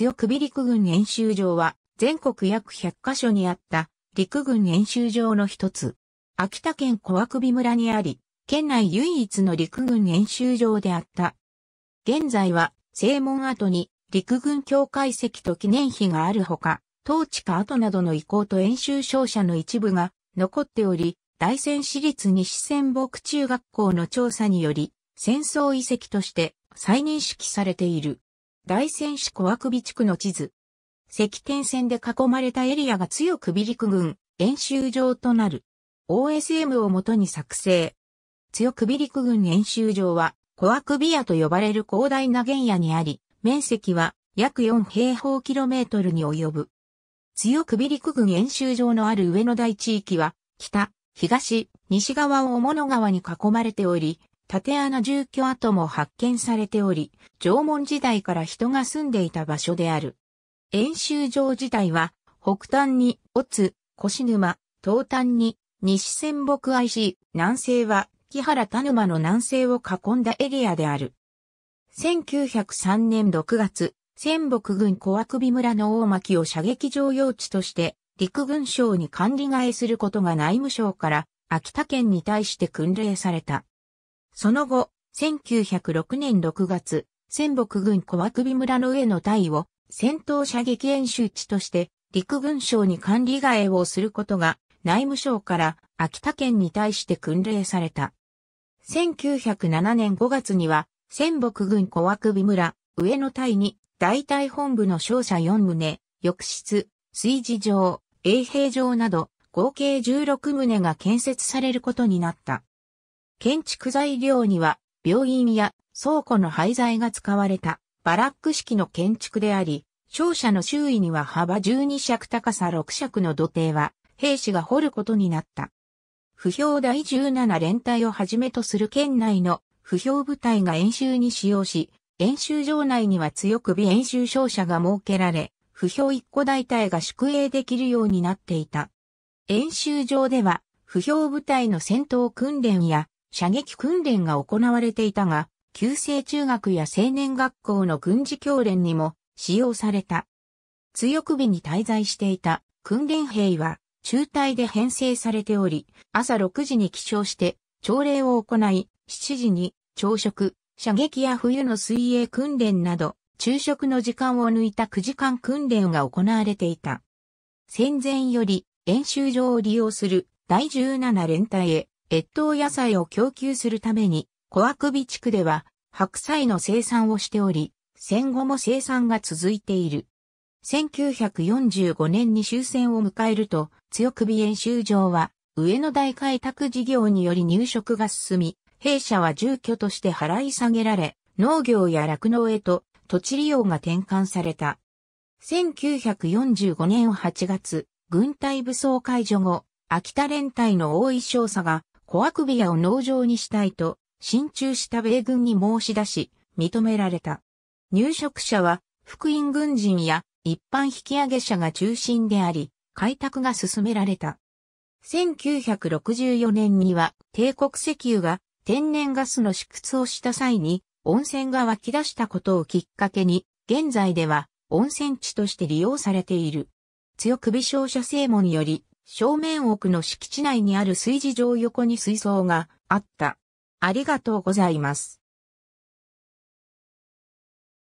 強首陸軍演習場は、全国約100カ所にあった陸軍演習場の一つ。秋田県小首村にあり、県内唯一の陸軍演習場であった。現在は、正門跡に陸軍協会席と記念碑があるほか、統治下跡などの遺構と演習勝者の一部が残っており、大仙市立西仙北中学校の調査により、戦争遺跡として再認識されている。大仙市小悪備地区の地図。石天線で囲まれたエリアが強くビ陸軍、演習場となる。OSM をもとに作成。強くビ陸軍演習場は、小悪備屋と呼ばれる広大な原野にあり、面積は約4平方キロメートルに及ぶ。強くビ陸軍演習場のある上野台地域は、北、東、西側を雄物川に囲まれており、縦穴住居跡も発見されており、縄文時代から人が住んでいた場所である。演習場自体は、北端に、オツ、越沼、東端に、西仙北愛し、南西は、木原田沼の南西を囲んだエリアである。1903年6月、仙北郡小首村の大巻を射撃場用地として、陸軍省に管理替えすることが内務省から、秋田県に対して訓令された。その後、1906年6月、仙北郡小涌美村の上の隊を戦闘射撃演習地として陸軍省に管理替えをすることが内務省から秋田県に対して訓令された。1907年5月には、仙北郡小涌美村、上野隊に、大隊本部の勝者4棟、浴室、水事場、衛兵場など、合計16棟が建設されることになった。建築材料には病院や倉庫の廃材が使われたバラック式の建築であり、勝者の周囲には幅12尺高さ6尺の土手は兵士が掘ることになった。不評第17連隊をはじめとする県内の不評部隊が演習に使用し、演習場内には強く備演習勝者が設けられ、不評一個大隊が宿営できるようになっていた。演習場では、不評部隊の戦闘訓練や射撃訓練が行われていたが、旧制中学や青年学校の軍事教練にも使用された。強首に滞在していた訓練兵は中隊で編成されており、朝6時に起床して朝礼を行い、7時に朝食、射撃や冬の水泳訓練など、昼食の時間を抜いた9時間訓練が行われていた。戦前より演習場を利用する第17連隊へ越冬野菜を供給するために、小悪備地区では白菜の生産をしており、戦後も生産が続いている。1945年に終戦を迎えると、強首演習場は、上野大開拓事業により入植が進み、弊社は住居として払い下げられ、農業や酪農へと土地利用が転換された。1945年8月、軍隊武装解除後、秋田連隊の大井少佐が小悪び屋を農場にしたいと、進駐した米軍に申し出し、認められた。入植者は、福音軍人や一般引き上げ者が中心であり、開拓が進められた。1964年には帝国石油が天然ガスの試掘をした際に温泉が湧き出したことをきっかけに、現在では温泉地として利用されている。強く微小射正門より正面奥の敷地内にある炊事場横に水槽があった。ありがとうございます。